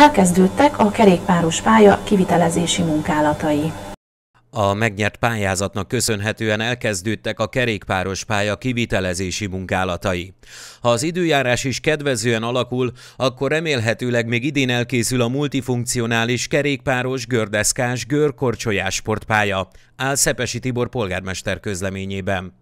elkezdődtek a kerékpáros pálya kivitelezési munkálatai. A megnyert pályázatnak köszönhetően elkezdődtek a kerékpáros pálya kivitelezési munkálatai. Ha az időjárás is kedvezően alakul, akkor remélhetőleg még idén elkészül a multifunkcionális kerékpáros, gördeszkás, görkorcsolyás sportpálya, áll Szepesi Tibor polgármester közleményében.